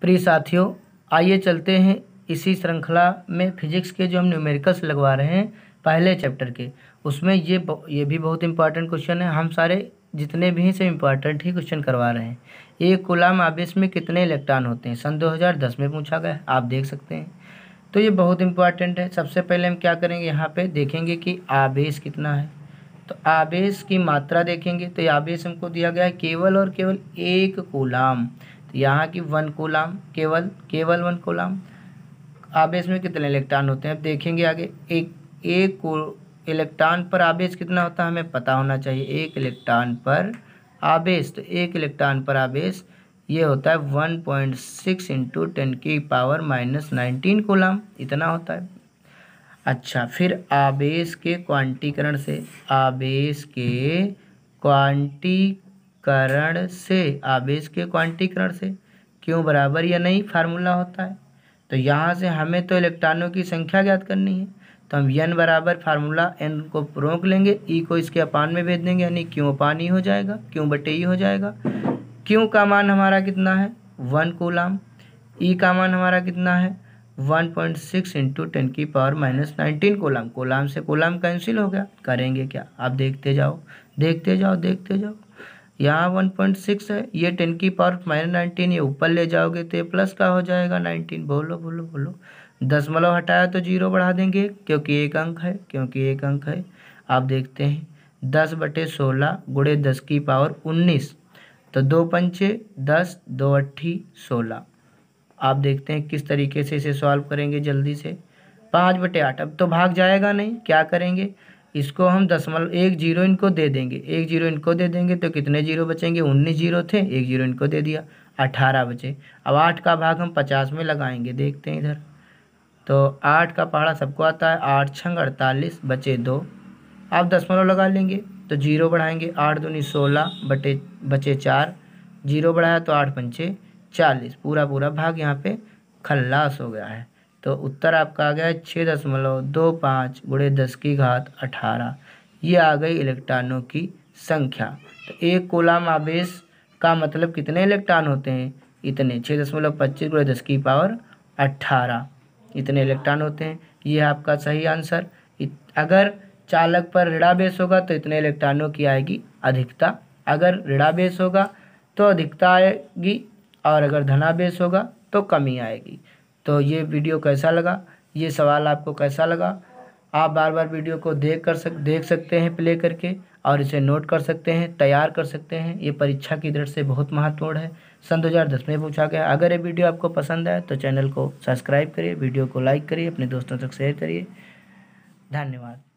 प्रिय साथियों आइए चलते हैं इसी श्रृंखला में फिजिक्स के जो हम न्यूमेरिकल्स लगवा रहे हैं पहले चैप्टर के उसमें ये ये भी बहुत इंपॉर्टेंट क्वेश्चन है हम सारे जितने भी हैं सब इम्पॉर्टेंट ही क्वेश्चन करवा रहे हैं एक गुलाम आवेश में कितने इलेक्ट्रॉन होते हैं सन 2010 में पूछा गया आप देख सकते हैं तो ये बहुत इंपॉर्टेंट है सबसे पहले हम क्या करेंगे यहाँ पे देखेंगे कि आवेश कितना है तो आवेश की मात्रा देखेंगे तो ये आवेश हमको दिया गया है केवल और केवल एक गुलाम तो यहाँ की वन कोलाम केवल केवल वन कोलाम आवेश में कितने इलेक्ट्रॉन होते हैं अब देखेंगे आगे एक एक को इलेक्ट्रॉन पर आवेश कितना होता है हमें पता होना चाहिए एक इलेक्ट्रॉन पर आवेश तो एक इलेक्ट्रॉन पर आवेश ये होता है one point six into ten की पावर माइनस नाइनटीन कोलाम इतना होता है अच्छा फिर आवेश के क्वांटीकरण से आवेश के क्वांटी करण से आवेश के क्वांटिकरण से क्यों बराबर या नहीं फार्मूला होता है तो यहाँ से हमें तो इलेक्ट्रॉनों की संख्या ज्ञात करनी है तो हम यन बराबर फार्मूला एन को रोक लेंगे ई e को इसके अपान में भेज देंगे यानी क्यों अपान ई e हो जाएगा क्यों बटे ई e हो जाएगा क्यों का मान हमारा कितना है वन कोलाम ई का मान हमारा कितना है one point six into ten की power minus nineteen coulomb coulomb से कोलाम कैंसिल हो गया करेंगे क्या आप देखते जाओ देखते जाओ देखते जाओ यहाँ वन पॉइंट सिक्स है ये टेन की पावर माइनस नाइनटीन ये ऊपर ले जाओगे तो ये प्लस का हो जाएगा नाइनटीन बोलो बोलो बोलो दसमलव हटाया तो जीरो बढ़ा देंगे क्योंकि एक अंक है क्योंकि एक अंक है आप देखते हैं दस बटे सोलह गुड़े दस की पावर उन्नीस तो दो पंचे दस दो अट्ठी सोलह आप देखते हैं किस तरीके से इसे सॉल्व करेंगे जल्दी से पाँच बटे आठ अब तो भाग जाएगा नहीं क्या करेंगे इसको हम दशमलव एक जीरो इनको दे देंगे एक जीरो इनको दे देंगे तो कितने जीरो बचेंगे उन्नीस जीरो थे एक जीरो इनको दे दिया अठारह बचे अब आठ का भाग हम पचास में लगाएंगे देखते हैं इधर तो आठ का पहाड़ा सबको आता है आठ छंग अड़तालीस बचे दो आप दसमलव लगा लेंगे तो जीरो बढ़ाएंगे आठ दूनी सोलह बटे बचे चार जीरो बढ़ाया तो आठ पंचे चालीस पूरा पूरा भाग यहाँ पे खल्लास हो गया है तो उत्तर आपका आ गया छः दशमलव दो पाँच गुड़े दस की घात अठारह ये आ गई इलेक्ट्रॉनों की संख्या तो एक कोलाम आवेश का मतलब कितने इलेक्ट्रॉन होते हैं इतने छः दशमलव पच्चीस गुड़े दस की पावर अट्ठारह इतने इलेक्ट्रॉन होते हैं ये आपका सही आंसर अगर चालक पर ऋणावेश होगा तो इतने इलेक्ट्रॉनों की आएगी अधिकता अगर ऋणावेश होगा तो अधिकता आएगी और अगर धनावेश होगा तो कमी आएगी तो ये वीडियो कैसा लगा ये सवाल आपको कैसा लगा आप बार बार वीडियो को देख कर सक देख सकते हैं प्ले करके और इसे नोट कर सकते हैं तैयार कर सकते हैं ये परीक्षा की दृष्टि से बहुत महत्वपूर्ण है सन 2010 में पूछा गया अगर ये वीडियो आपको पसंद आए तो चैनल को सब्सक्राइब करिए वीडियो को लाइक करिए अपने दोस्तों तक शेयर करिए धन्यवाद